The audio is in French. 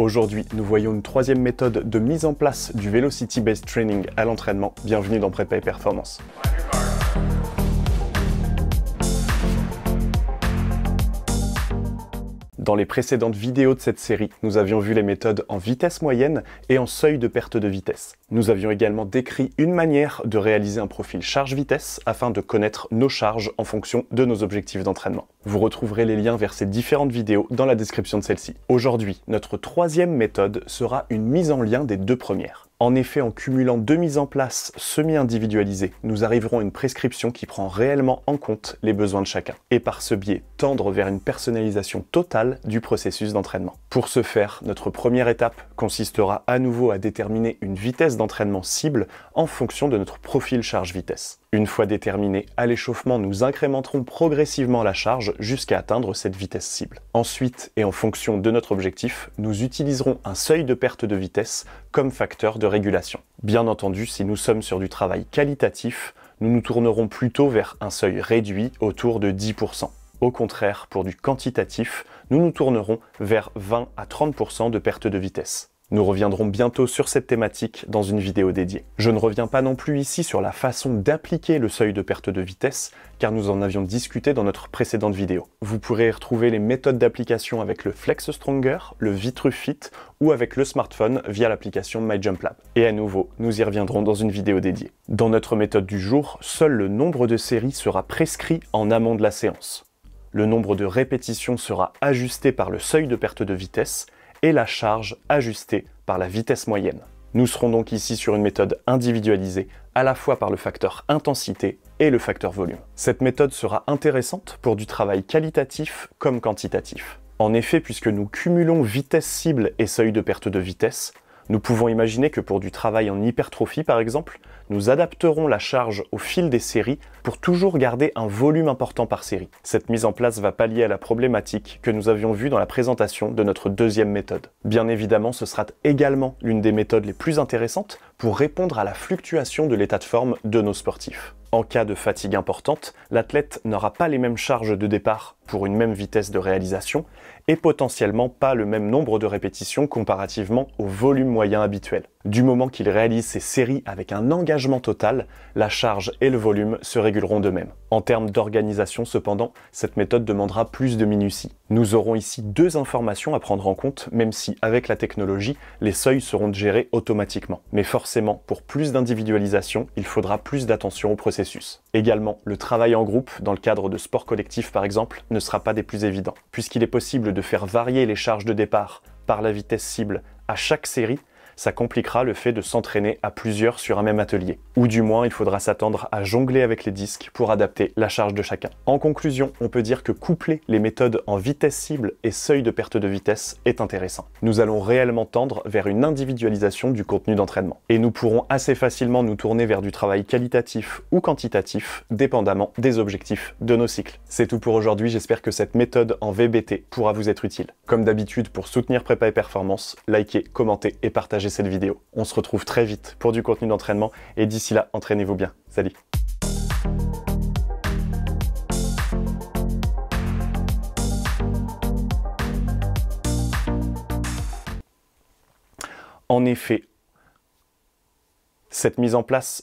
Aujourd'hui, nous voyons une troisième méthode de mise en place du Velocity Based Training à l'entraînement. Bienvenue dans Prépa et Performance. Dans les précédentes vidéos de cette série, nous avions vu les méthodes en vitesse moyenne et en seuil de perte de vitesse. Nous avions également décrit une manière de réaliser un profil charge-vitesse afin de connaître nos charges en fonction de nos objectifs d'entraînement. Vous retrouverez les liens vers ces différentes vidéos dans la description de celle-ci. Aujourd'hui, notre troisième méthode sera une mise en lien des deux premières. En effet, en cumulant deux mises en place semi-individualisées, nous arriverons à une prescription qui prend réellement en compte les besoins de chacun, et par ce biais tendre vers une personnalisation totale du processus d'entraînement. Pour ce faire, notre première étape consistera à nouveau à déterminer une vitesse d'entraînement cible en fonction de notre profil charge-vitesse. Une fois déterminé, à l'échauffement, nous incrémenterons progressivement la charge jusqu'à atteindre cette vitesse cible. Ensuite, et en fonction de notre objectif, nous utiliserons un seuil de perte de vitesse comme facteur de régulation. Bien entendu, si nous sommes sur du travail qualitatif, nous nous tournerons plutôt vers un seuil réduit autour de 10%. Au contraire, pour du quantitatif, nous nous tournerons vers 20 à 30% de perte de vitesse. Nous reviendrons bientôt sur cette thématique dans une vidéo dédiée. Je ne reviens pas non plus ici sur la façon d'appliquer le seuil de perte de vitesse, car nous en avions discuté dans notre précédente vidéo. Vous pourrez retrouver les méthodes d'application avec le Flex Stronger, le Vitrufit ou avec le smartphone via l'application MyJumpLab. Et à nouveau, nous y reviendrons dans une vidéo dédiée. Dans notre méthode du jour, seul le nombre de séries sera prescrit en amont de la séance. Le nombre de répétitions sera ajusté par le seuil de perte de vitesse et la charge ajustée par la vitesse moyenne. Nous serons donc ici sur une méthode individualisée, à la fois par le facteur intensité et le facteur volume. Cette méthode sera intéressante pour du travail qualitatif comme quantitatif. En effet, puisque nous cumulons vitesse cible et seuil de perte de vitesse, nous pouvons imaginer que pour du travail en hypertrophie par exemple, nous adapterons la charge au fil des séries pour toujours garder un volume important par série. Cette mise en place va pallier à la problématique que nous avions vue dans la présentation de notre deuxième méthode. Bien évidemment, ce sera également l'une des méthodes les plus intéressantes pour répondre à la fluctuation de l'état de forme de nos sportifs. En cas de fatigue importante, l'athlète n'aura pas les mêmes charges de départ pour une même vitesse de réalisation et potentiellement pas le même nombre de répétitions comparativement au volume moyen habituel. Du moment qu'il réalise ses séries avec un engagement total, la charge et le volume se réguleront d'eux-mêmes. En termes d'organisation cependant, cette méthode demandera plus de minutie. Nous aurons ici deux informations à prendre en compte, même si avec la technologie, les seuils seront gérés automatiquement. Mais forcément, pour plus d'individualisation, il faudra plus d'attention au processus. Également, le travail en groupe, dans le cadre de sports collectifs par exemple, ne sera pas des plus évidents. Puisqu'il est possible de faire varier les charges de départ par la vitesse cible à chaque série, ça compliquera le fait de s'entraîner à plusieurs sur un même atelier. Ou du moins, il faudra s'attendre à jongler avec les disques pour adapter la charge de chacun. En conclusion, on peut dire que coupler les méthodes en vitesse cible et seuil de perte de vitesse est intéressant. Nous allons réellement tendre vers une individualisation du contenu d'entraînement. Et nous pourrons assez facilement nous tourner vers du travail qualitatif ou quantitatif, dépendamment des objectifs de nos cycles. C'est tout pour aujourd'hui, j'espère que cette méthode en VBT pourra vous être utile. Comme d'habitude, pour soutenir Prépa et Performance, likez, commentez et partagez cette vidéo. On se retrouve très vite pour du contenu d'entraînement et d'ici là, entraînez-vous bien. Salut En effet, cette mise en place